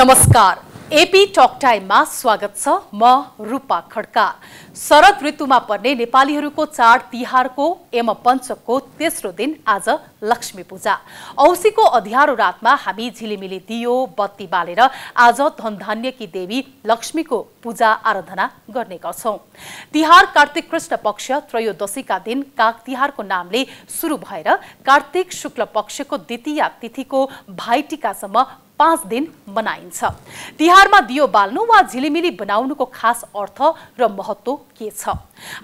नमस्कार AP talk टाइममा स्वागत छ म रूपा खड्का शरद ऋतुमा पर्ने नेपालीहरूको चाड तिहारको एम पञ्चकको तेस्रो दिन आज लक्ष्मी पूजा औसीको अध्यारो रातमा हामी झिलिमिली दियो बत्ती बालेर आज धनधान्यकी देवी लक्ष्मीको पूजा आराधना गर्ने गर्छौँ तिहार कार्तिक कृष्ण पक्ष त्रयोदशीका दिन काग तिहारको नामले सुरु भएर कार्तिक शुक्ल पक्षको द्वितीय तिथिको भाइटिकासम्म पाँच दिन मनाइन्छ तिहारमा दियो बाल्नु वा झिलिमिली बनाउनुको खास अर्थ र महत्त्व के छ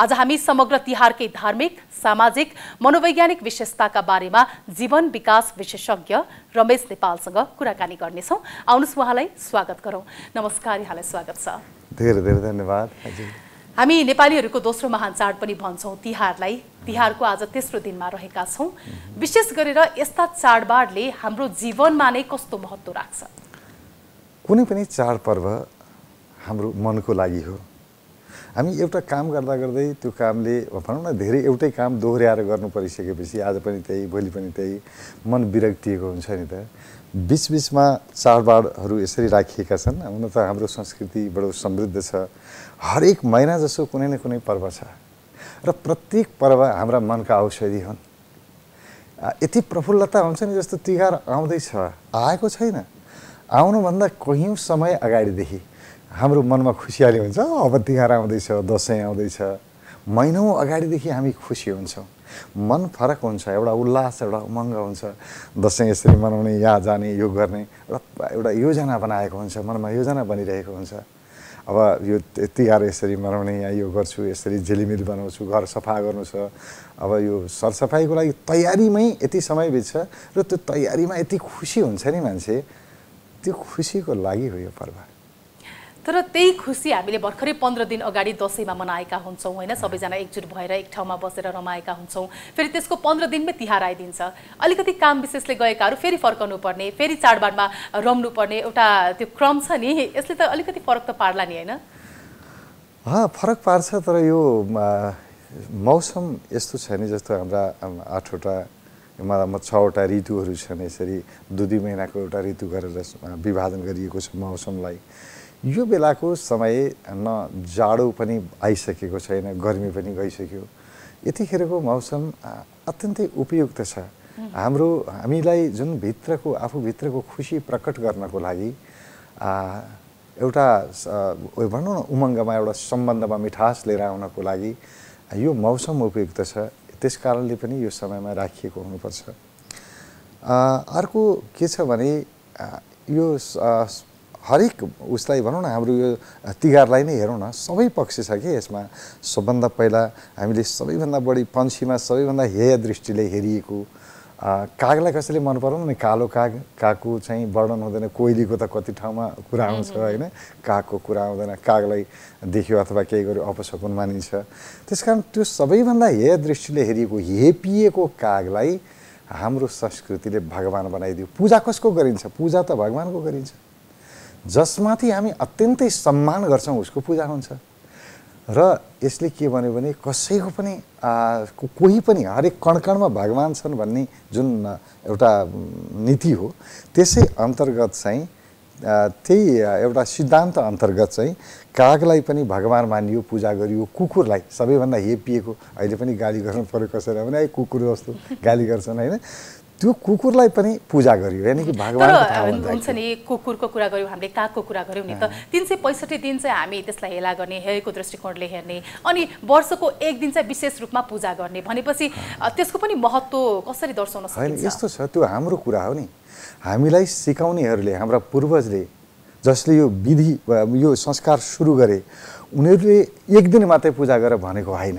आज हामी समग्र तिहारकै धार्मिक सामाजिक मनोवैज्ञानिक विशेषताका बारेमा जीवन विकास विशेषज्ञ रमेश नेपालसँग कुराकानी गर्नेछौँ आउनुहोस् उहाँलाई स्वागत गरौँ नमस्कार यहाँलाई स्वागत छ धेरै धेरै धन्यवाद हामी नेपालीहरूको दोस्रो महान चाड पनि भन्छौँ तिहारलाई तिहारको आज तेस्रो दिनमा रहेका छौँ विशेष गरेर यस्ता चाडबाडले हाम्रो जीवनमा नै कस्तो महत्त्व राख्छ कुनै पनि चाडपर्व हाम्रो मनको लागि हो हामी एउटा काम गर्दा गर्दै त्यो कामले भनौँ न धेरै एउटै काम दोहोऱ्याएर गर्नु परिसकेपछि आज पनि त्यही भोलि पनि त्यही मन विरक्तिएको हुन्छ नि त बिचबिचमा चाडबाडहरू यसरी राखिएका छन् हुन त हाम्रो संस्कृति बडो समृद्ध छ हरेक महिना जसो कुनै न कुनै पर्व छ र प्रत्येक पर्व हाम्रा मनका औषधि हुन् यति प्रफुल्लता हुन्छ नि जस्तो तिहार आउँदैछ आएको छैन आउनुभन्दा कहीँ समय अगाडिदेखि हाम्रो मनमा खुसियाली हुन्छ अब तिहार आउँदैछ दसैँ आउँदैछ महिनौँ अगाडिदेखि हामी खुसी हुन्छौँ मन फरक हुन्छ एउटा उल्लास एउटा उमङ्ग हुन्छ दसैँ यसरी मनाउने यहाँ जाने यो गर्ने एउटा एउटा योजना बनाएको हुन्छ मनमा योजना बनिरहेको हुन्छ अब यो तिहार यसरी मनाउने या यो गर्छु यसरी झिलिमिल बनाउँछु घर सफा गर्नु छ अब यो सरसफाइको लागि तयारीमै यति समय बित्छ र त्यो तयारीमा यति खुसी हुन्छ नि मान्छे त्यो खुसीको लागि हो यो पर्व तर त्यही खुसी हामीले भर्खरै पन्ध्र दिन अगाडि दसैँमा मनाएका हुन्छौँ होइन सबैजना एकजुट भएर एक ठाउँमा बसेर रमाएका हुन्छौँ फेरि त्यसको पन्ध्र दिनमै तिहार आइदिन्छ अलिकति काम विशेषले गएकाहरू फेरि फर्काउनु पर्ने फेरि चाडबाडमा रम्नु पर्ने एउटा त्यो क्रम छ नि यसले त अलिकति फरक त पार्ला नि होइन फरक पार्छ तर यो मौसम यस्तो छ नि जस्तो हाम्रा आठवटा म छवटा ऋतुहरू छन् यसरी दुई दुई महिनाको एउटा ऋतु गरेर विभाजन गरिएको छ मौसमलाई यो बेलाको समय न जाडो पनि आइसकेको छैन गर्मी पनि गइसक्यो यतिखेरको मौसम अत्यन्तै उपयुक्त छ हाम्रो हामीलाई जुन भित्रको आफूभित्रको खुसी प्रकट गर्नको लागि एउटा भनौँ न उमङ्गमा एउटा सम्बन्धमा मिठास लिएर आउनको लागि यो मौसम उपयुक्त छ त्यस कारणले पनि यो समयमा राखिएको हुनुपर्छ अर्को के छ भने यो हरेक उसलाई भनौँ न हाम्रो यो तिहारलाई नै हेरौँ न सबै पक्ष छ कि यसमा सबभन्दा पहिला हामीले सबैभन्दा बढी पन्छीमा सबैभन्दा हेय दृष्टिले हेरिएको कागलाई कसैले मन पराउनु नि कालो काग कागको चाहिँ वर्णन हुँदैन कोइलीको त कति ठाउँमा कुरा आउँछ होइन कागको कुरा आउँदैन कागलाई देख्यो अथवा केही गर्यो अपशकुन मानिन्छ त्यस कारण त्यो सबैभन्दा हेय दृष्टिले हेरिएको हेपिएको कागलाई हाम्रो संस्कृतिले भगवान् बनाइदियो पूजा कसको गरिन्छ पूजा त भगवान्को गरिन्छ जसमाथि हामी अत्यन्तै सम्मान गर्छौँ उसको पूजा हुन्छ र यसले के भन्यो भने कसैको पनि कोही पनि हरेक कणकणमा भगवान् छन् भन्ने जुन एउटा नीति हो त्यसै अन्तर्गत चाहिँ त्यही एउटा सिद्धान्त अन्तर्गत चाहिँ कागलाई पनि भगवान् मानियो पूजा गरियो कुकुरलाई सबैभन्दा हेपिएको अहिले पनि गाली गर्नु पऱ्यो कसैलाई भने है कुकुर जस्तो गाली गर्छन् होइन त्यो कुकुरलाई पनि पूजा गरियो यानि कि भगवान् हुन्छ नि कुकुरको कुरा गऱ्यौँ हामीले कागको कुरा गऱ्यौँ नि त तिन सय पैँसठी दिन चाहिँ हामी त्यसलाई हेला गर्ने हेरेको दृष्टिकोणले हेर्ने अनि वर्षको एक दिन चाहिँ विशेष रूपमा पूजा गर्ने भनेपछि त्यसको पनि महत्त्व कसरी दर्शाउन सकिन्छ यस्तो छ त्यो हाम्रो कुरा हो नि हामीलाई सिकाउनेहरूले हाम्रा पूर्वजले जसले यो विधि यो संस्कार सुरु गरे उनीहरूले एक दिन मात्रै पूजा गरेर भनेको होइन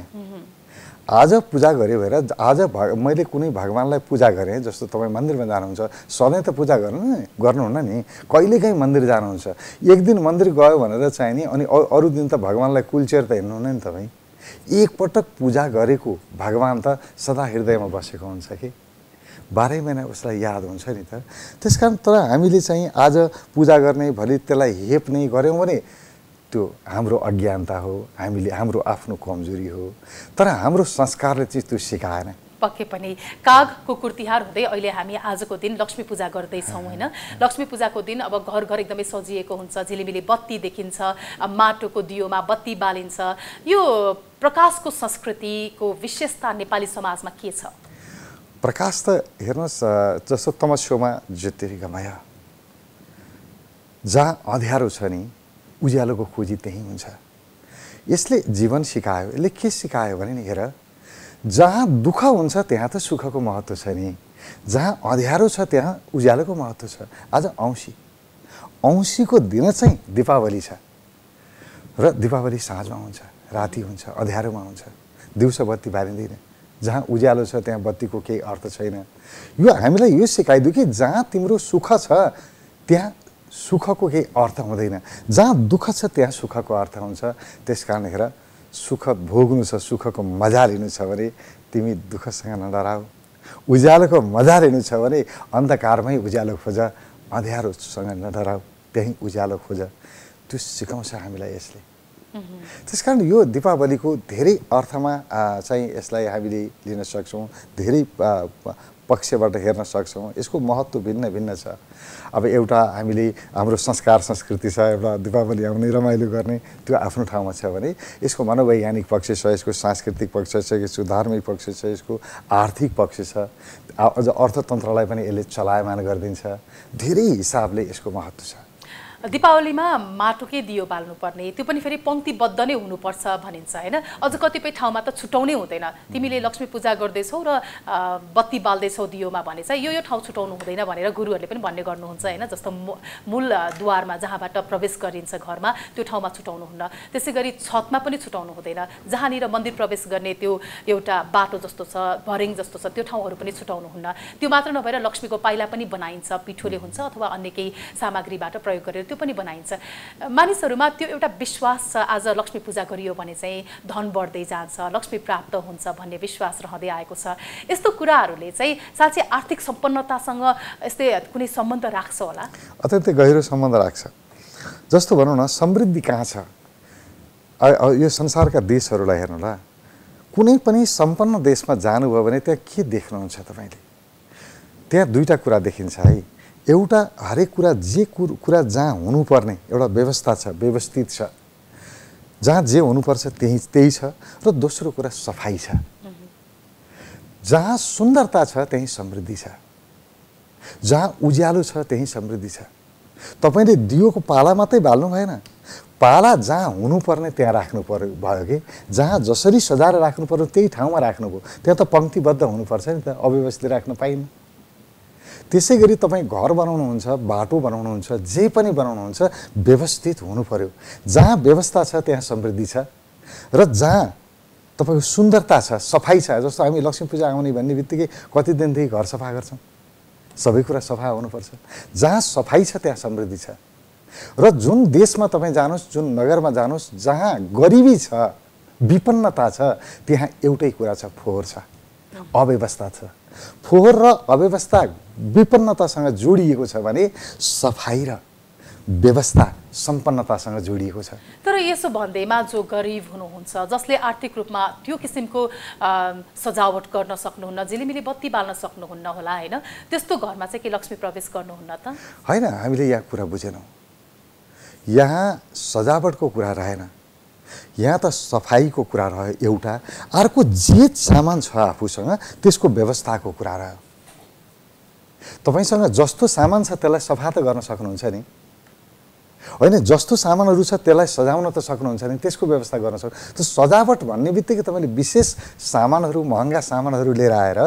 आज पूजा गरेँ भएर आज भग मैले कुनै भगवान्लाई पूजा गरेँ जस्तो तपाईँ मन्दिरमा जानुहुन्छ सधैँ त पूजा गर्नु गर्नुहुन्न नि कहिलेकाहीँ मन्दिर जानुहुन्छ एक दिन मन्दिर गयो भनेर नि अनि अरू दिन त भगवान्लाई कुल्चेर त हिँड्नुहुन्न नि तपाईँ एकपटक पूजा गरेको भगवान् त सदा हृदयमा बसेको हुन्छ कि बाह्रै महिना उसलाई याद हुन्छ नि त त्यस कारण तर हामीले चाहिँ आज पूजा गर्ने भोलि त्यसलाई हेप्ने गऱ्यौँ भने त्यो हाम्रो अज्ञानता हो हामीले हाम्रो आफ्नो कमजोरी हो तर हाम्रो संस्कारले चाहिँ त्यो सिकाएन पक्कै पनि कागको कुर्तिहार हुँदै अहिले हामी आजको दिन लक्ष्मी पूजा गर्दैछौँ होइन लक्ष्मी पूजाको दिन अब घर घर एकदमै सजिएको हुन्छ झिलिमिली बत्ती देखिन्छ माटोको दियोमा बत्ती बालिन्छ यो प्रकाशको संस्कृतिको विशेषता नेपाली समाजमा के छ प्रकाश त हेर्नुहोस् जस्तो तमस्योमा गमाया जहाँ अँध्यारो छ नि उज्यालोको खोजी त्यही हुन्छ यसले जीवन सिकायो यसले के सिकायो भने नि हेर जहाँ दुःख हुन्छ त्यहाँ त सुखको महत्त्व छ नि जहाँ अँध्यारो छ त्यहाँ उज्यालोको महत्त्व छ आज औँसी औँसीको दिन चाहिँ दिपावली छ र दिपावली साँझमा हुन्छ राति हुन्छ अँध्यारोमा हुन्छ दिउँसो बत्ती बारिँदैन जहाँ उज्यालो छ त्यहाँ बत्तीको केही अर्थ छैन यो हामीलाई यो सिकाइदियो कि जहाँ तिम्रो सुख छ त्यहाँ सुखको केही अर्थ हुँदैन जहाँ दुःख छ त्यहाँ सुखको अर्थ हुन्छ त्यस हेर सुख भोग्नु छ सुखको मजा लिनु छ भने तिमी दुःखसँग नडराऊ उज्यालोको मजा लिनु छ भने अन्धकारमै उज्यालो खोज अँध्यारोसँग नडराऊ त्यहीँ उज्यालो खोज त्यो सिकाउँछ हामीलाई यसले त्यस कारण यो दीपावलीको धेरै अर्थमा चाहिँ यसलाई हामीले लिन सक्छौँ धेरै पक्षबाट हेर्न सक्छौँ यसको महत्त्व भिन्न भिन्न छ अब एउटा हामीले हाम्रो संस्कार संस्कृति छ एउटा दिपावली आउने रमाइलो गर्ने त्यो आफ्नो ठाउँमा छ भने यसको मनोवैज्ञानिक पक्ष छ यसको सांस्कृतिक पक्ष छ यसको धार्मिक पक्ष छ यसको आर्थिक पक्ष छ अझ अर्थतन्त्रलाई पनि यसले चलायमान गरिदिन्छ धेरै हिसाबले यसको महत्त्व छ दीपावलीमा माटोकै दियो बाल्नुपर्ने त्यो पनि फेरि पङ्क्तिबद्ध नै हुनुपर्छ भनिन्छ होइन अझ कतिपय ठाउँमा त छुट्याउनै हुँदैन तिमीले लक्ष्मी पूजा गर्दैछौ र बत्ती बाल्दैछौ दियोमा भने चाहिँ यो यो ठाउँ छुट्याउनु हुँदैन भनेर गुरुहरूले पनि भन्ने गर्नुहुन्छ होइन जस्तो मूल द्वारमा जहाँबाट प्रवेश गरिन्छ घरमा त्यो ठाउँमा छुट्याउनु हुन्न त्यसै गरी छतमा पनि छुट्याउनु हुँदैन जहाँनिर मन्दिर प्रवेश गर्ने त्यो एउटा बाटो जस्तो छ भरिङ जस्तो छ त्यो ठाउँहरू पनि छुट्याउनु हुन्न त्यो मात्र नभएर लक्ष्मीको पाइला पनि बनाइन्छ पिठोले हुन्छ अथवा अन्य केही सामग्रीबाट प्रयोग गरेर त्यो त्यो पनि बनाइन्छ मानिसहरूमा त्यो एउटा विश्वास छ आज लक्ष्मी पूजा गरियो भने चाहिँ धन बढ्दै जान्छ लक्ष्मी प्राप्त हुन्छ भन्ने विश्वास रहँदै आएको छ यस्तो कुराहरूले चाहिँ साँच्चै आर्थिक सम्पन्नतासँग यस्तै कुनै सम्बन्ध राख्छ होला अत्यन्तै गहिरो सम्बन्ध राख्छ जस्तो भनौँ न समृद्धि कहाँ छ यो संसारका देशहरूलाई हेर्नुहोला कुनै पनि सम्पन्न देशमा जानुभयो भने त्यहाँ के देख्नुहुन्छ तपाईँले त्यहाँ दुईवटा कुरा देखिन्छ है एउटा हरेक कुरा जे कुरा जहाँ हुनुपर्ने एउटा व्यवस्था छ व्यवस्थित छ जहाँ जे हुनुपर्छ त्यही त्यही छ र दोस्रो कुरा सफाइ छ जहाँ सुन्दरता छ त्यहीँ समृद्धि छ जहाँ उज्यालो छ त्यहीँ समृद्धि छ तपाईँले दियोको पाला मात्रै बाल्नु भएन पाला जहाँ हुनुपर्ने त्यहाँ राख्नु पर्यो भयो कि जहाँ जसरी सजाएर राख्नु पर्यो त्यही ठाउँमा राख्नुभयो त्यहाँ त पङ्क्तिबद्ध हुनुपर्छ नि त अव्यवस्थित राख्न पाइनँ त्यसै गरी तपाईँ घर बनाउनुहुन्छ बाटो बनाउनुहुन्छ जे पनि बनाउनुहुन्छ व्यवस्थित हुनु पऱ्यो जहाँ व्यवस्था छ त्यहाँ समृद्धि छ र जहाँ तपाईँको सुन्दरता छ सफाइ छ जस्तो हामी लक्ष्मी पूजा आउने भन्ने बित्तिकै कति दिनदेखि घर सफा गर्छौँ सबै कुरा सफा हुनुपर्छ जहाँ सफाइ छ त्यहाँ समृद्धि छ र जुन देशमा तपाईँ जानुहोस् जुन नगरमा जानुहोस् जहाँ गरिबी छ विपन्नता छ त्यहाँ एउटै कुरा छ फोहोर छ अव्यवस्था छ फोहोर र अव्यवस्था विपन्नतासँग जोडिएको छ भने सफाइ र व्यवस्था सम्पन्नतासँग जोडिएको छ तर यसो भन्दैमा जो गरिब हुनुहुन्छ जसले आर्थिक रूपमा त्यो किसिमको सजावट गर्न सक्नुहुन्न झिलिमिली बत्ती बाल्न सक्नुहुन्न होला होइन त्यस्तो घरमा चाहिँ के लक्ष्मी प्रवेश गर्नुहुन्न त होइन हामीले यहाँ कुरा बुझेनौँ यहाँ सजावटको कुरा रहेन यहाँ त सफाइको कुरा रह्यो एउटा अर्को जे सामान छ आफूसँग त्यसको व्यवस्थाको कुरा रह्यो तपाईँसँग जस्तो सामान छ त्यसलाई सफा त गर्न सक्नुहुन्छ नि होइन जस्तो सामानहरू छ त्यसलाई सजाउन त सक्नुहुन्छ नि त्यसको व्यवस्था गर्न सक्नु त सजावट भन्ने बित्तिकै तपाईँले विशेष सामानहरू महँगा सामानहरू लिएर आएर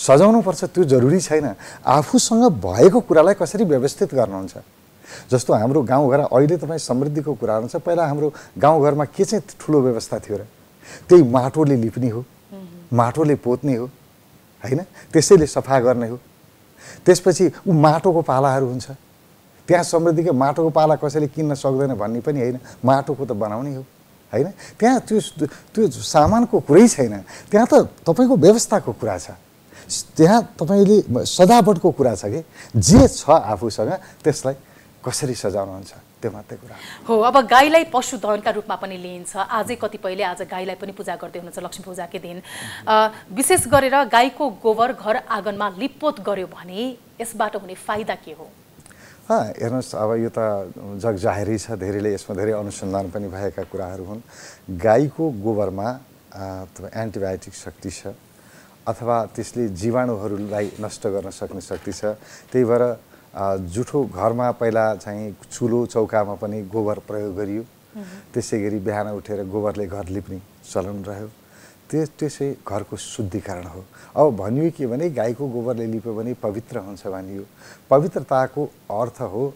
सजाउनुपर्छ त्यो जरुरी छैन आफूसँग भएको कुरालाई कसरी व्यवस्थित गर्नुहुन्छ जस्तो हाम्रो गाउँघर अहिले तपाईँ समृद्धिको कुरा छ पहिला हाम्रो गाउँघरमा के चाहिँ ठुलो व्यवस्था थियो र त्यही माटोले लिप्ने हो माटोले पोत्ने हो होइन त्यसैले सफा गर्ने हो त्यसपछि ऊ माटोको पालाहरू हुन्छ त्यहाँ समृद्धिको माटोको पाला कसैले किन्न सक्दैन भन्ने पनि होइन माटोको त बनाउने हो होइन त्यहाँ त्यो त्यो सामानको कुरै छैन त्यहाँ त तपाईँको व्यवस्थाको कुरा छ त्यहाँ तपाईँले सदावटको कुरा छ कि जे छ आफूसँग त्यसलाई कसरी सजाउनुहुन्छ त्यो मात्रै कुरा हो अब गाईलाई पशुधनका रूपमा पनि लिइन्छ आजै कतिपयले आज गाईलाई पनि पूजा गर्दै हुनुहुन्छ लक्ष्मी पूजाकै दिन विशेष गरेर गाईको गोबर घर आँगनमा लिपोत गर्यो भने यसबाट हुने फाइदा के हो हेर्नुहोस् अब यो त जग जाहेरै छ धेरैले यसमा धेरै अनुसन्धान पनि भएका कुराहरू हुन् गाईको गोबरमा एन्टिबायोटिक शक्ति छ अथवा त्यसले जीवाणुहरूलाई नष्ट गर्न सक्ने शक्ति छ त्यही भएर जुठो घरमा पहिला चाहिँ चुलो चौकामा पनि गोबर प्रयोग गरियो त्यसै गरी बिहान उठेर गोबरले घर लिप्ने चलन रह्यो त्यो त्यसै घरको शुद्धिकरण हो अब भनियो के भने गाईको गोबरले लिप्यो भने पवित्र हुन्छ भनियो पवित्रताको अर्थ हो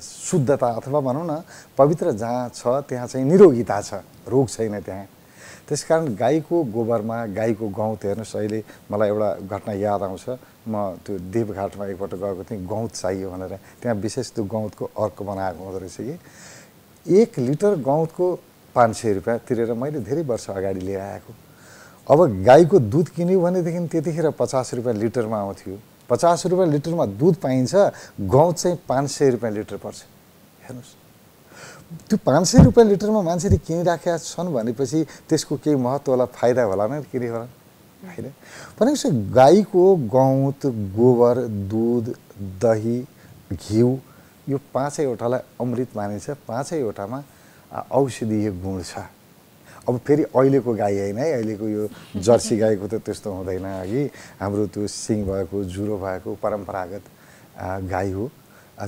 शुद्धता अथवा भनौँ न पवित्र जहाँ छ त्यहाँ चाहिँ निरोगिता छ रोग छैन त्यहाँ त्यस कारण गाईको गोबरमा गाईको गौत हेर्नुहोस् अहिले मलाई एउटा घटना याद आउँछ म त्यो देवघाटमा एकपल्ट गएको थिएँ गहुँत चाहियो भनेर त्यहाँ विशेष त्यो गौतको अर्क बनाएको हुँदो रहेछ कि एक लिटर गौतको पाँच सय रुपियाँ तिरेर मैले धेरै वर्ष अगाडि लिएर आएको अब गाईको दुध किन्यो भनेदेखि त्यतिखेर पचास रुपियाँ लिटरमा आउँथ्यो पचास रुपियाँ लिटरमा दुध पाइन्छ गहुँत चाहिँ पाँच सय रुपियाँ लिटर पर्छ हेर्नुहोस् त्यो पाँच सय रुपियाँ लिटरमा मान्छेले किनिराखेका छन् भनेपछि त्यसको केही महत्त्व होला फाइदा होला नै के होला होइन भनेपछि गाईको गहुँत गोबर दुध दही घिउ यो पाँचैवटालाई अमृत मानिन्छ पाँचैवटामा औषधीय गुण छ अब फेरि अहिलेको गाई होइन है अहिलेको यो जर्सी गाईको त त्यस्तो हुँदैन अघि हाम्रो त्यो सिङ भएको जुरो भएको परम्परागत गाई हो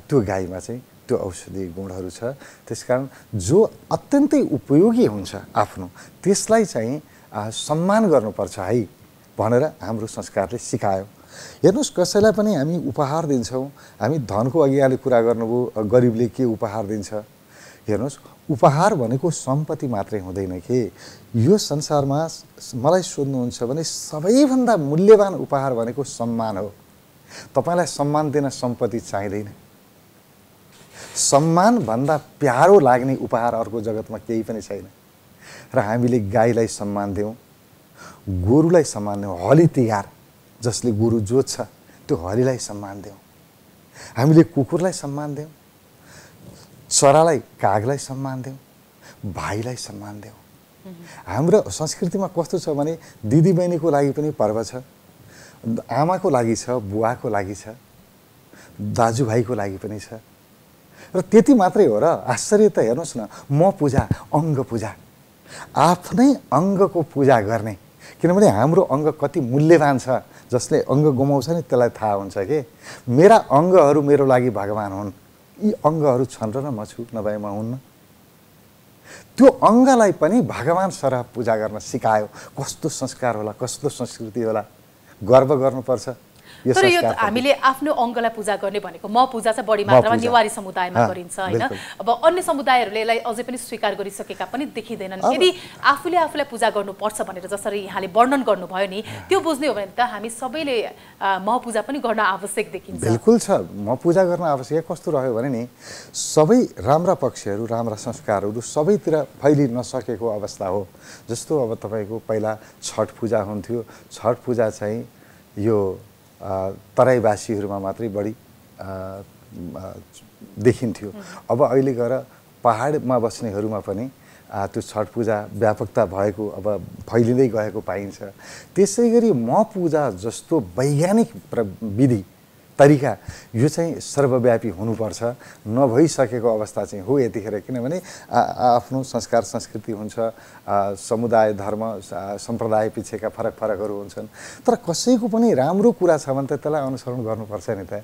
त्यो गाईमा चाहिँ त्यो औषधि गुणहरू छ त्यसकारण जो अत्यन्तै उपयोगी हुन्छ आफ्नो त्यसलाई चाहिँ सम्मान गर्नुपर्छ है भनेर हाम्रो संस्कारले सिकायो हेर्नुहोस् कसैलाई पनि हामी उपहार दिन्छौँ हामी धनको अघि अहिले कुरा गर्नुभयो गरिबले के उपहार दिन्छ हेर्नुहोस् उपहार भनेको सम्पत्ति मात्रै हुँदैन कि यो संसारमा मलाई सोध्नुहुन्छ भने सबैभन्दा मूल्यवान उपहार भनेको सम्मान हो तपाईँलाई सम्मान दिन सम्पत्ति चाहिँदैन सम्मानभन्दा प्यारो लाग्ने उपहार अर्को जगतमा केही पनि छैन र हामीले गाईलाई सम्मान दिउँ गोरुलाई सम्मान देऊ हली तिहार जसले गोरु जोत्छ त्यो हलीलाई सम्मान देऊ हामीले कुकुरलाई सम्मान देऊ चरालाई कागलाई सम्मान देऊ भाइलाई सम्मान देऊ हाम्रो संस्कृतिमा कस्तो छ भने दिदीबहिनीको लागि पनि पर्व छ आमाको लागि छ बुवाको लागि छ दाजुभाइको लागि पनि छ र त्यति मात्रै हो र आश्चर्य त हेर्नुहोस् न म पूजा अङ्ग पूजा आफ्नै अङ्गको पूजा गर्ने किनभने हाम्रो अङ्ग कति मूल्यवान छ जसले अङ्ग गुमाउँछ नि त्यसलाई थाहा हुन्छ कि मेरा अङ्गहरू मेरो लागि भगवान् हुन् यी अङ्गहरू छन् र न म छु नभए म हुन्न त्यो अङ्गलाई पनि भगवान् सरह पूजा गर्न सिकायो कस्तो संस्कार होला कस्तो संस्कृति होला गर्व गर्नुपर्छ तर यो हामीले आफ्नो अङ्गलाई पूजा गर्ने भनेको म पूजा चाहिँ बढी मात्रामा नेवारी समुदायमा गरिन्छ होइन अब अन्य समुदायहरूले यसलाई अझै पनि स्वीकार गरिसकेका पनि देखिँदैनन् यदि आफूले आफूलाई पूजा गर्नुपर्छ भनेर जसरी यहाँले वर्णन गर्नुभयो नि त्यो बुझ्ने हो भने त हामी सबैले म पूजा पनि गर्न आवश्यक देखिन्छ बिल्कुल छ म पूजा गर्न आवश्यक कस्तो रह्यो भने नि सबै राम्रा पक्षहरू राम्रा संस्कारहरू सबैतिर फैलिन नसकेको अवस्था हो जस्तो अब तपाईँको पहिला छठ पूजा हुन्थ्यो छठ पूजा चाहिँ यो तराईवासीहरूमा मात्रै बढी देखिन्थ्यो अब अहिले गएर पाहाडमा बस्नेहरूमा पनि त्यो छठ पूजा व्यापकता भएको अब फैलिँदै गएको पाइन्छ त्यसै गरी म पूजा जस्तो वैज्ञानिक विधि तरिका यो चाहिँ सर्वव्यापी हुनुपर्छ नभइसकेको अवस्था चाहिँ हो यतिखेर किनभने आफ्नो संस्कार संस्कृति हुन्छ समुदाय धर्म सम्प्रदाय पछिका फरक फरकहरू हुन्छन् तर कसैको पनि राम्रो कुरा छ भने त त्यसलाई अनुसरण गर्नुपर्छ नि त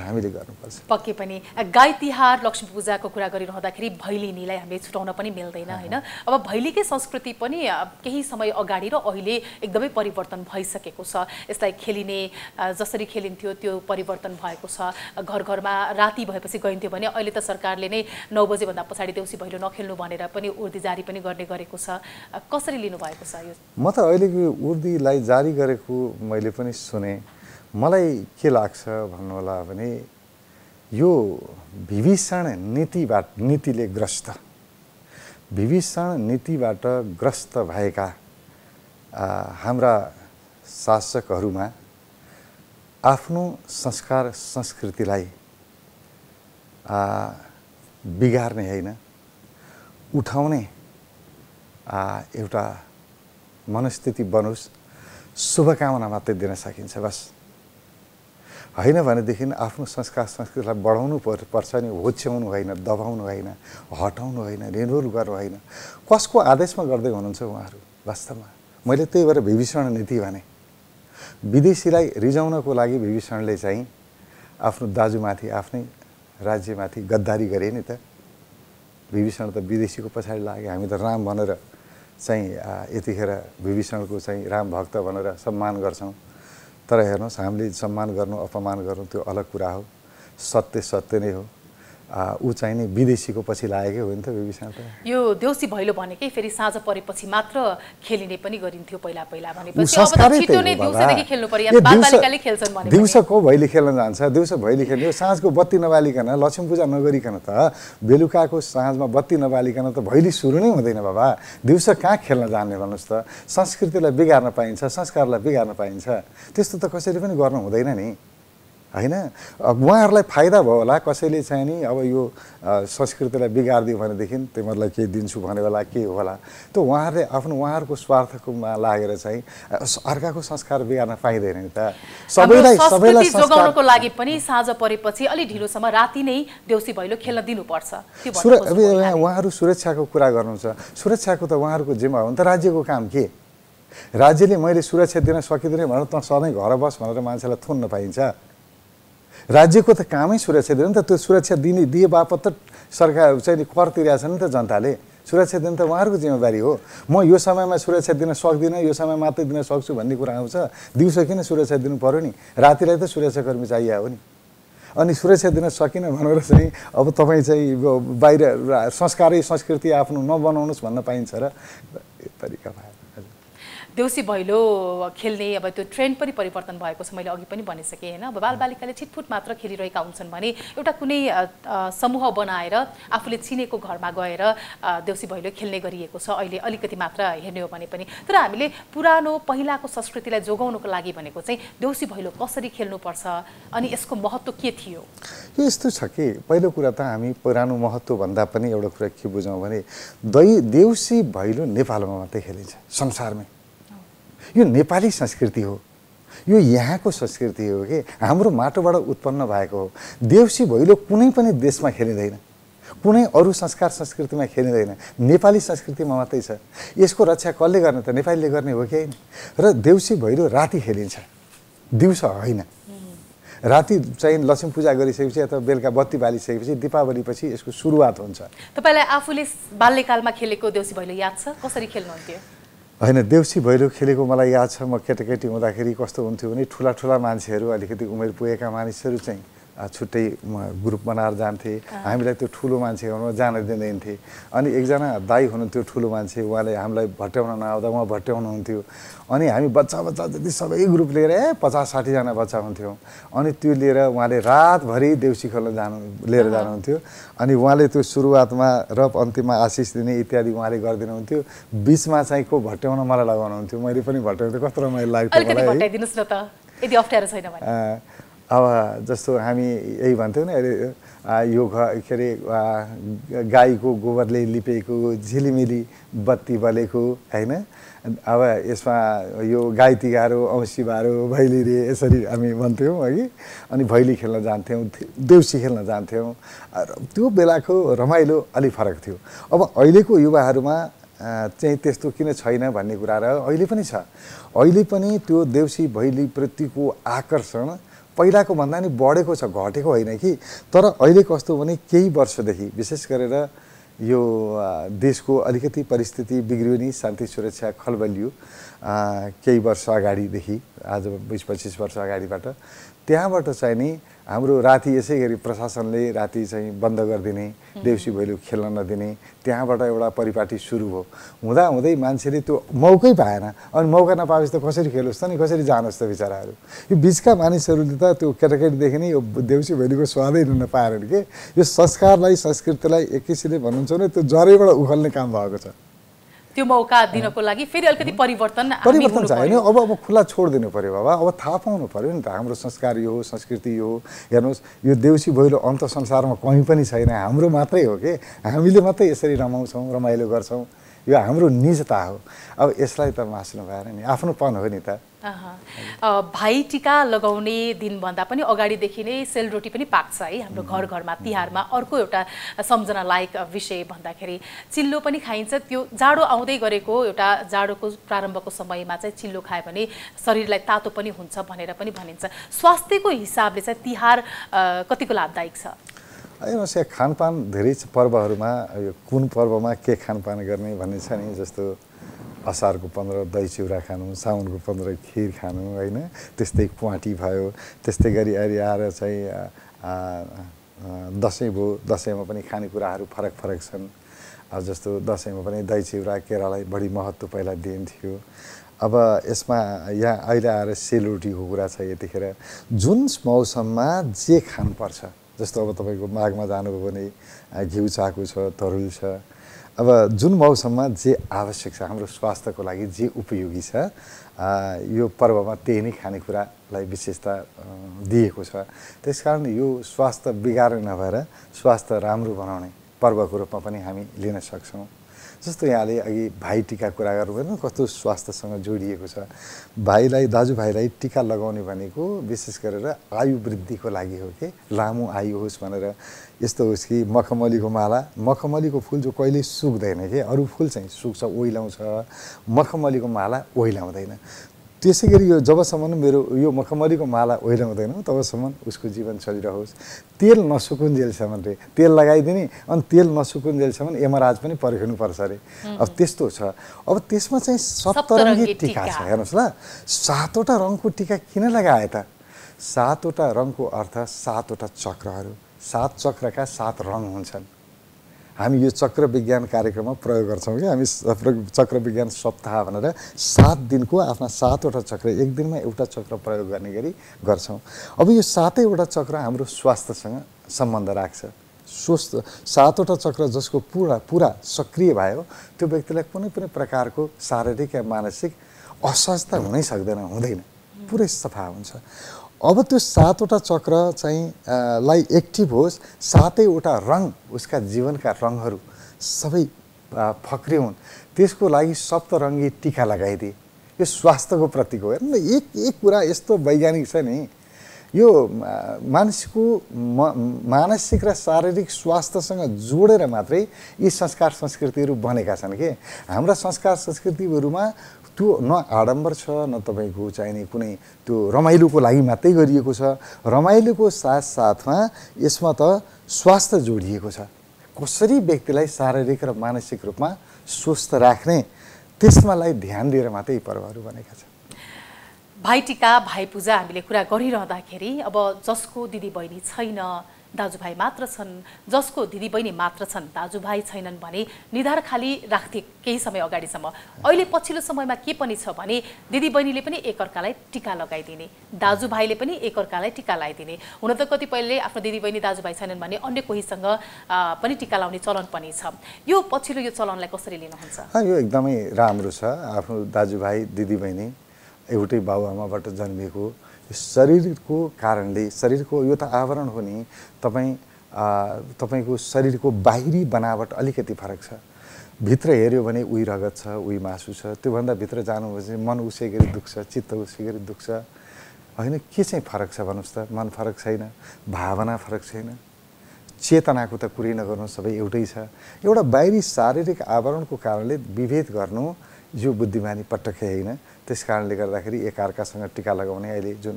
हामीले गर्नुपर्छ पक्कै पनि गाई तिहार लक्ष्मी पूजाको कुरा गरिरहँदाखेरि भैलिनीलाई हामीले छुटाउन पनि मिल्दैन होइन अब भैलीकै संस्कृति पनि केही समय अगाडि र अहिले एकदमै परिवर्तन भइसकेको छ यसलाई खेलिने जसरी खेलिन्थ्यो त्यो परिवर्तन भएको छ घर घरमा राति भएपछि गइन्थ्यो भने अहिले त सरकारले नै नौ बजेभन्दा पछाडि देउसी भैलो नखेल्नु भनेर पनि उर्दी जारी पनि गर्ने गरेको छ कसरी लिनुभएको छ यो म त अहिलेको उर्दीलाई जारी गरेको मैले पनि सुने मलाई के लाग्छ भन्नुहोला भने यो विभीषण नीतिबाट नीतिले ग्रस्त विभीषण नीतिबाट ग्रस्त भएका हाम्रा शासकहरूमा आफ्नो संस्कार संस्कृतिलाई बिगार्ने होइन उठाउने एउटा मनस्थिति बनोस् शुभकामना मात्रै दिन सकिन्छ बस होइन भनेदेखि आफ्नो संस्कार संस्कृतिलाई बढाउनु पर् पर्छ नि होच्याउनु होइन दबाउनु होइन हटाउनु होइन निर्भर गर्नु होइन कसको आदेशमा गर्दै हुनुहुन्छ उहाँहरू वास्तवमा मैले त्यही भएर विभीषण नीति भने विदेशीलाई रिजाउनको लागि विभीषणले चाहिँ आफ्नो दाजुमाथि आफ्नै राज्यमाथि गद्दारी गरे नि त विभीषण त विदेशीको पछाडि लाग्यो हामी त राम भनेर चाहिँ यतिखेर विभीषणको चाहिँ राम भक्त भनेर सम्मान गर्छौँ तर हेर्नुहोस् हामीले सम्मान गर्नु अपमान गर्नु त्यो अलग कुरा हो सत्य सत्य नै हो ऊ चाहिँ नि विदेशीको पछि लागेकै हो नि त यो देउसी भैलो भनेकै फेरि साँझ परेपछि मात्र खेलिने पनि गरिन्थ्यो पहिला पहिला भनेपछि दिउँसोको भैली खेल्न जान्छ दिउँसो भैली खेल्ने साँझको बत्ती नबालिकन लक्ष्मी पूजा नगरिकन त बेलुकाको साँझमा बत्ती नबालिकन त भैली सुरु नै हुँदैन बाबा दिउँसो कहाँ खेल्न जान्ने भन्नुहोस् त संस्कृतिलाई बिगार्न पाइन्छ संस्कारलाई बिगार्न पाइन्छ त्यस्तो त कसैले पनि गर्नु हुँदैन नि होइन उहाँहरूलाई फाइदा भयो होला कसैले चाहिँ नि अब यो संस्कृतिलाई बिगारिदियो भनेदेखि तिमीहरूलाई केही दिन्छु भने होला के होला त उहाँहरूले आफ्नो उहाँहरूको स्वार्थकोमा लागेर चाहिँ अर्काको संस्कार बिगार्न पाइँदैन नि त सबैलाई सबैलाई जोगाउनको लागि पनि साँझ परेपछि अलिक ढिलोसम्म राति नै देउसी भैलो खेल्न दिनुपर्छ उहाँहरू सुरक्षाको कुरा गर्नुहुन्छ सुरक्षाको त उहाँहरूको जिम्मा हो नि त राज्यको काम के राज्यले मैले सुरक्षा दिन सकिँदैन भनेर त सधैँ घर बस भनेर मान्छेलाई थुन्न पाइन्छ राज्यको त कामै सुरक्षा दियो नि त त्यो सुरक्षा दिने दिए बापत त सरकार चाहिँ नि कर तिरिरहेछ नि त जनताले सुरक्षा दिनु त उहाँहरूको जिम्मेवारी हो म यो समयमा सुरक्षा दिन सक्दिनँ यो समय मात्रै दिन सक्छु भन्ने कुरा आउँछ दिउँसो किन सुरक्षा दिनु पऱ्यो नि रातिलाई त सुरक्षाकर्मी चाहियो हो नि अनि सुरक्षा दिन सकिनँ भनेर चाहिँ अब तपाईँ चाहिँ बाहिर संस्कारै संस्कृति आफ्नो नबनाउनुहोस् भन्न पाइन्छ र तरिका भयो देउसी भैलो खेल्ने अब त्यो ट्रेन्ड पनि परिवर्तन भएको छ मैले अघि पनि भनिसकेँ होइन अब बालबालिकाले छिटफुट मात्र खेलिरहेका हुन्छन् भने एउटा कुनै समूह बनाएर आफूले चिनेको घरमा गएर देउसी भैलो खेल्ने गरिएको छ अहिले अलिकति मात्र हेर्ने हो भने पनि तर हामीले पुरानो पहिलाको संस्कृतिलाई जोगाउनुको लागि भनेको चाहिँ देउसी भैलो कसरी खेल्नुपर्छ अनि यसको महत्त्व के थियो यो यस्तो छ कि पहिलो कुरा त हामी पुरानो महत्त्वभन्दा पनि एउटा कुरा के बुझौँ भने दै देउसी भैलो नेपालमा मात्रै खेलिन्छ संसारमै यो नेपाली संस्कृति हो यो यहाँको संस्कृति हो कि हाम्रो माटोबाट उत्पन्न भएको हो देउसी भैलो कुनै पनि देशमा खेलिँदैन कुनै अरू संस्कार संस्कृतिमा खेलिँदैन नेपाली संस्कृतिमा मात्रै छ यसको रक्षा कसले गर्ने त नेपालीले गर्ने हो कि होइन र देउसी भैलो राति खेलिन्छ दिउँसो होइन राति चाहिँ लक्ष्मी पूजा गरिसकेपछि अथवा बेलुका बत्ती बालिसकेपछि दिपावलीपछि यसको सुरुवात हुन्छ तपाईँलाई आफूले बाल्यकालमा खेलेको देउसी भैलो याद छ कसरी खेल्नुहुन्थ्यो होइन देउसी भैलो खेलेको मलाई याद छ म केटाकेटी हुँदाखेरि कस्तो हुन्थ्यो भने ठुला ठुला मान्छेहरू अलिकति उमेर पुगेका मानिसहरू चाहिँ छुट्टै ग्रुप बनाएर जान्थे हामीलाई त्यो ठुलो मान्छे जान जान दिँदैनथे अनि एकजना दाई हुनुहुन्थ्यो ठुलो मान्छे उहाँले हामीलाई भट्याउन नआउँदा उहाँ भट्याउनुहुन्थ्यो अनि हामी बच्चा बच्चा जति सबै ग्रुप लिएर ए पचास साठीजना बच्चा हुन्थ्यौँ अनि त्यो लिएर उहाँले रातभरि देउसी खेल्न जानु लिएर जानुहुन्थ्यो अनि उहाँले त्यो सुरुवातमा र अन्तिममा आशिष दिने इत्यादि उहाँले गरिदिनुहुन्थ्यो बिचमा चाहिँ को भट्याउन मलाई लगाउनुहुन्थ्यो मैले पनि भट्याउँथेँ कस्तो रमाइलो लाग्थ्यो मलाई यदि अप्ठ्यारो छैन अब जस्तो हामी यही भन्थ्यौँ नि अहिले यो घ के अरे गाईको गोबरले लिपेको झिलिमिली बत्ती बलेको होइन अब यसमा यो गाई तिगारो औँसी बारो भैली रे यसरी हामी भन्थ्यौँ अघि अनि भैली खेल्न जान्थ्यौँ देउसी खेल्न जान्थ्यौँ त्यो बेलाको रमाइलो अलिक फरक थियो अब अहिलेको युवाहरूमा चाहिँ त्यस्तो किन छैन भन्ने कुरा र अहिले पनि छ अहिले पनि त्यो देउसी भैलीप्रतिको आकर्षण पहिलाको भन्दा नि बढेको छ घटेको होइन कि तर अहिले कस्तो भने केही वर्षदेखि विशेष गरेर यो देशको अलिकति परिस्थिति बिग्रियो नि शान्ति सुरक्षा खलबलियो केही वर्ष अगाडिदेखि आज बिस पच्चिस वर्ष अगाडिबाट त्यहाँबाट चाहिँ नि हाम्रो राति यसै गरी प्रशासनले राति चाहिँ बन्द गरिदिने देउसी भैलो खेल्न नदिने त्यहाँबाट एउटा परिपाटी सुरु भयो हुँदा हुँदै मान्छेले त्यो मौकै पाएन अनि मौका नपाएपछि त कसरी खेलोस् त नि कसरी जानुहोस् त बिचराहरू यो बिचका मानिसहरूले त त्यो केटाकेटीदेखि नै यो देउसी भैलीको स्वादै लिन पाएन कि यो संस्कारलाई संस्कृतिलाई एक किसिमले भन्नुहुन्छ भने त्यो जरैबाट उखल्ने काम भएको छ त्यो मौका दिनको लागि फेरि अलिकति परिवर्तन परिवर्तन चाहियो नि अब अब खुला छोडिदिनु पऱ्यो बाबा अब थाहा पाउनु पऱ्यो नि त हाम्रो संस्कार यो संस्कृति यो हेर्नुहोस् यो देउसी भैलो अन्त संसारमा कहीँ पनि छैन हाम्रो मात्रै हो कि हामीले मात्रै यसरी रमाउँछौँ रमाइलो गर्छौँ यो हाम्रो निजता हो अब यसलाई त मास्नु भएन नि आफ्नोपन हो नि त भाइ भाइटिका लगाउने दिनभन्दा पनि अगाडिदेखि नै सेलरोटी पनि पाक्छ है हाम्रो घर घरमा तिहारमा अर्को एउटा सम्झना लायक विषय भन्दाखेरि चिल्लो पनि खाइन्छ त्यो जाडो आउँदै गरेको एउटा जाडोको प्रारम्भको समयमा चाहिँ चिल्लो खायो भने शरीरलाई तातो पनि हुन्छ भनेर पनि भनिन्छ स्वास्थ्यको हिसाबले चाहिँ तिहार कतिको लाभदायक छ यहाँ खानपान धेरै पर्वहरूमा यो कुन पर्वमा के खानपान गर्ने भन्ने छ नि जस्तो असारको पन्ध्र दही चिउरा खानु साउनको पन्ध्र खिर खानु होइन त्यस्तै क्वाँटी भयो त्यस्तै गरी अहिले आएर चाहिँ दसैँ भयो दसैँमा पनि खानेकुराहरू फरक फरक छन् जस्तो दसैँमा पनि दही चिउरा केरालाई बढी महत्त्व पहिला दिइन्थ्यो अब यसमा यहाँ अहिले आएर सेलरोटीको कुरा छ यतिखेर जुन मौसममा जे खानुपर्छ जस्तो अब तपाईँको माघमा जानुभयो भने घिउ चाकु छ तरुल छ अब जुन मौसममा जे आवश्यक छ हाम्रो स्वास्थ्यको लागि जे उपयोगी छ यो पर्वमा त्यही नै खानेकुरालाई विशेषता दिएको छ त्यस कारण यो स्वास्थ्य बिगार नभएर स्वास्थ्य राम्रो बनाउने पर्वको रूपमा पनि हामी लिन सक्छौँ जस्तो यहाँले अघि भाइ टिका कुरा गर्नुभएन कस्तो स्वास्थ्यसँग जोडिएको छ भाइलाई दाजुभाइलाई टिका लगाउने भनेको विशेष गरेर आयु वृद्धिको लागि हो कि लामो आयु होस् भनेर यस्तो होस् कि मखमलीको माला मखमलीको फुल जो कहिल्यै सुक्दैन कि अरू फुल चाहिँ सुक्छ ओइलाउँछ मखमलीको माला ओइलाउँदैन त्यसै गरी यो जबसम्म मेरो यो मखमरीको माला ओइराउँदैन तबसम्म उसको जीवन चलिरहोस् तेल नसुकुन्जेलसम्म रे तेल लगाइदिने अनि तेल नसुकुन्जेलसम्म यमराज पनि पर्खिनुपर्छ अरे अब त्यस्तो छ अब त्यसमा चाहिँ सप्तरङ्गी टिका छ हेर्नुहोस् ल सातवटा रङको टिका किन लगाए त सातवटा रङको अर्थ सातवटा चक्रहरू सात चक्रका सात रङ हुन्छन् हामी यो चक्र विज्ञान कार्यक्रममा प्रयोग गर्छौँ कि हामी चक्र विज्ञान सप्ताह भनेर सात दिनको आफ्ना सातवटा चक्र एक दिनमा एउटा चक्र प्रयोग गर्ने गरी गर्छौँ अब यो सातैवटा चक्र हाम्रो स्वास्थ्यसँग सम्बन्ध राख्छ स्वस्थ सातवटा चक्र जसको पुरा पुरा सक्रिय भयो त्यो व्यक्तिलाई कुनै पनि प्रकारको शारीरिक या मानसिक अस्वस्थ हुनै सक्दैन हुँदैन पुरै सफा हुन्छ अब त्यो सातवटा चक्र चाहिँ लाई एक्टिभ होस् सातैवटा रङ उसका जीवनका रङहरू सबै हुन् त्यसको लागि सप्तरङ्गी टिका लगाइदिए यो स्वास्थ्यको प्रतीक हो हेर्नु न एक एक कुरा यस्तो वैज्ञानिक छ नि यो मानिसको मा मानसिक र शारीरिक स्वास्थ्यसँग जोडेर मात्रै यी संस्कार संस्कृतिहरू बनेका छन् कि हाम्रा संस्कार संस्कृतिहरूमा त्यो न आडम्बर छ न तपाईँको चाहिने कुनै त्यो रमाइलोको लागि मात्रै गरिएको छ रमाइलोको साथसाथमा यसमा त स्वास्थ्य जोडिएको छ कसरी व्यक्तिलाई शारीरिक र मानसिक रूपमा स्वस्थ राख्ने त्यसमालाई ध्यान दिएर मात्रै पर्वहरू बनेका छन् भाइटिका भाइपूजा हामीले कुरा गरिरहँदाखेरि अब जसको दिदीबहिनी छैन दाजुभाइ मात्र छन् जसको दिदीबहिनी मात्र छन् दाजुभाइ छैनन् भने निधार खाली राख्थे केही समय अगाडिसम्म अहिले पछिल्लो समयमा के पनि छ भने दिदीबहिनीले पनि एकअर्कालाई टिका लगाइदिने दाजुभाइले पनि एकअर्कालाई टिका लगाइदिने हुन त कतिपयले आफ्नो दिदीबहिनी दाजुभाइ छैनन् भने अन्य कोहीसँग पनि टिका लाउने चलन पनि छ यो पछिल्लो यो चलनलाई कसरी लिनुहुन्छ यो एकदमै राम्रो छ आफ्नो दाजुभाइ दिदीबहिनी एउटै बाबुआमाबाट जन्मिएको शरीरको कारणले शरीरको यो त आवरण हो नि तपाईँ तपाईँको शरीरको बाहिरी बनावट अलिकति फरक छ भित्र हेऱ्यो भने उही रगत छ उही मासु छ त्योभन्दा भित्र जानुभयो भने मन उसै गरी दुख्छ चित्त उसै गरी दुख्छ होइन के चाहिँ फरक छ भन्नुहोस् त मन फरक छैन भावना फरक छैन चेतनाको त कुरै नगर्नु सबै एउटै छ एउटा बाहिरी शारीरिक आवरणको कारणले विभेद गर्नु यो बुद्धिमानी पटक्कै होइन त्यस कारणले गर्दाखेरि एकअर्कासँग टिका लगाउने अहिले जुन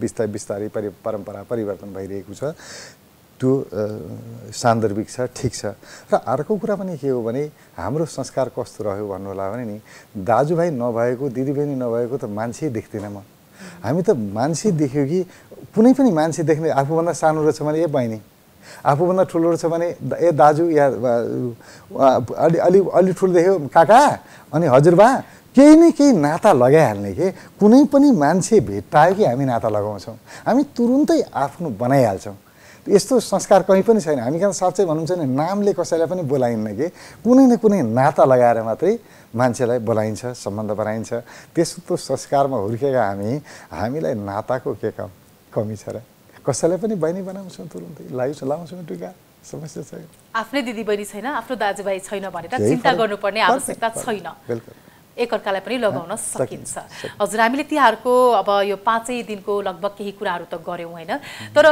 बिस्तारै बिस्तारै परि परम्परा परिवर्तन भइरहेको छ त्यो सान्दर्भिक छ ठिक छ र अर्को कुरा पनि के हो भने हाम्रो संस्कार कस्तो रह्यो भन्नु होला भने नि दाजुभाइ नभएको दिदीबहिनी नभएको त मान्छे देख्दैन म हामी त मान्छे देख्यो कि कुनै पनि मान्छे देख्ने आफूभन्दा सानो रहेछ भने ए बहिनी आफूभन्दा ठुलो रहेछ भने ए दाजु या अलि अलि अलि ठुलो देख्यो काका अनि हजुरबा केही न केही नाता लगाइहाल्ने के कुनै पनि मान्छे भेट्टायो कि हामी नाता लगाउँछौँ हामी तुरुन्तै आफ्नो बनाइहाल्छौँ यस्तो संस्कार कहीँ पनि छैन हामी कहाँ साँच्चै भनौँ भने नामले कसैलाई पनि बोलाइन्न कि कुनै न कुनै नाता लगाएर मात्रै मान्छेलाई बोलाइन्छ सम्बन्ध बनाइन्छ त्यस्तो संस्कारमा हुर्केका हामी हामीलाई नाताको के कम कमी छ र कसैलाई पनि बहिनी बनाउँछौँ तुरुन्तै लाउँछौँ लाउँछौँ टुका समस्या छैन आफ्नै दिदी बहिनी छैन आफ्नो दाजुभाइ छैन भनेर चिन्ता गर्नुपर्ने आवश्यकता छैन बिल्कुल एकअर्कालाई पनि लगाउन सकिन्छ हजुर हामीले तिहारको अब यो पाँचै दिनको लगभग केही कुराहरू त गऱ्यौँ होइन तर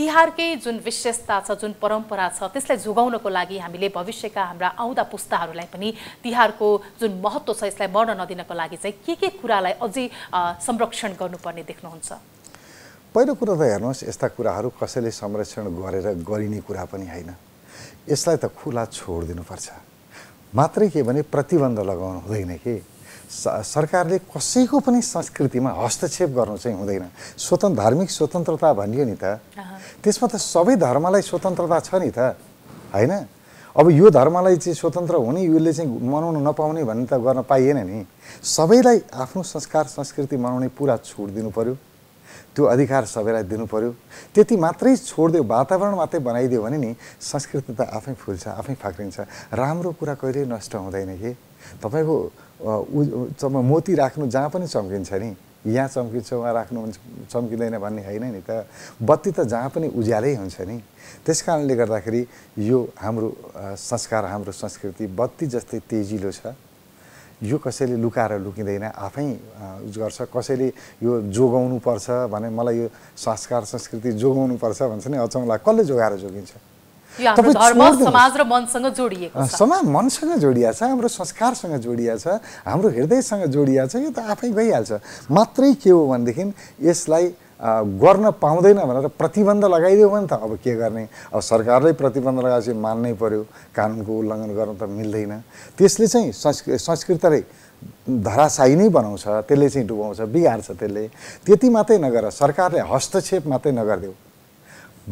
तिहारकै जुन विशेषता छ जुन परम्परा छ त्यसलाई जोगाउनको लागि हामीले भविष्यका हाम्रा आउँदा पुस्ताहरूलाई पनि तिहारको जुन महत्त्व छ यसलाई मर्न नदिनको लागि चाहिँ के के कुरालाई अझै संरक्षण गर्नुपर्ने देख्नुहुन्छ पहिलो कुरा त हेर्नुहोस् यस्ता कुराहरू कसैले संरक्षण गरेर गरिने कुरा पनि होइन यसलाई त खुला छोड दिनुपर्छ मात्रै के भने प्रतिबन्ध लगाउनु हुँदैन कि सरकारले कसैको पनि संस्कृतिमा हस्तक्षेप गर्नु चाहिँ हुँदैन स्वतन्त्र धार्मिक स्वतन्त्रता भनियो नि त त्यसमा त सबै धर्मलाई स्वतन्त्रता छ नि त होइन अब यो धर्मलाई चाहिँ स्वतन्त्र हुने यसले चाहिँ मनाउनु नपाउने भन्ने त गर्न पाइएन नि सबैलाई आफ्नो संस्कार संस्कृति मनाउने पुरा छुट दिनु पऱ्यो त्यो अधिकार सबैलाई दिनु पर्यो त्यति मात्रै छोडिदियो वातावरण मात्रै बनाइदियो भने नि संस्कृति त आफै फुल्छ आफै फाक्रिन्छ राम्रो कुरा कहिले नष्ट हुँदैन कि तपाईँको मोती राख्नु जहाँ पनि चम्किन्छ नि यहाँ चम्किन्छ उहाँ राख्नु चम्किँदैन भन्ने होइन नि त बत्ती त जहाँ पनि उज्यालै हुन्छ नि त्यस कारणले गर्दाखेरि यो हाम्रो संस्कार हाम्रो संस्कृति बत्ती जस्तै तेजिलो छ यो कसैले लुकाएर लुकिँदैन आफै गर्छ कसैले यो जोगाउनु पर्छ भने मलाई यो संस्कार संस्कृति जोगाउनु पर्छ भन्छ नि अचम्म लाग्छ कसले जोगाएर जोगिन्छ समाज मनसँग जोडिया छ हाम्रो संस्कारसँग जोडिया छ हाम्रो हृदयसँग जोडिया छ यो त आफै गइहाल्छ मात्रै के हो भनेदेखि यसलाई गर्न पाउँदैन भनेर प्रतिबन्ध लगाइदियो भने त अब के गर्ने अब सरकारले प्रतिबन्ध लगाएपछि मान्नै पर्यो कानुनको उल्लङ्घन गर्न त मिल्दैन त्यसले चाहिँ संस्कृ संस्कृतलाई धराशायी नै बनाउँछ त्यसले चाहिँ डुबाउँछ बिगार्छ त्यसले त्यति मात्रै नगर सरकारले हस्तक्षेप मात्रै नगरिदेऊ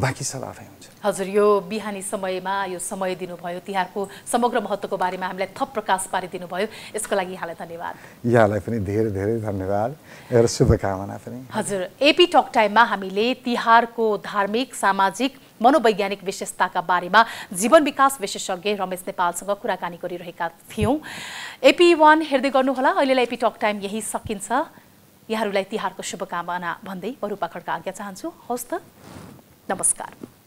बाँकी सब आफै हजुर यो बिहानी समयमा यो समय दिनुभयो तिहारको समग्र महत्त्वको बारेमा हामीलाई थप प्रकाश पारिदिनु भयो यसको लागि यहाँलाई धन्यवाद यहाँलाई पनि धेरै धेरै धन्यवाद शुभकामना पनि हजुर एपी टक टाइममा हामीले तिहारको धार्मिक सामाजिक मनोवैज्ञानिक विशेषताका बारेमा जीवन विकास विशेषज्ञ रमेश नेपालसँग कुराकानी गरिरहेका थियौँ एपी वान हेर्दै गर्नुहोला अहिलेलाई एपी टक टाइम यही सकिन्छ यहाँहरूलाई तिहारको शुभकामना भन्दै म रूपा खड्का आज्ञा चाहन्छु हवस् त नमस्कार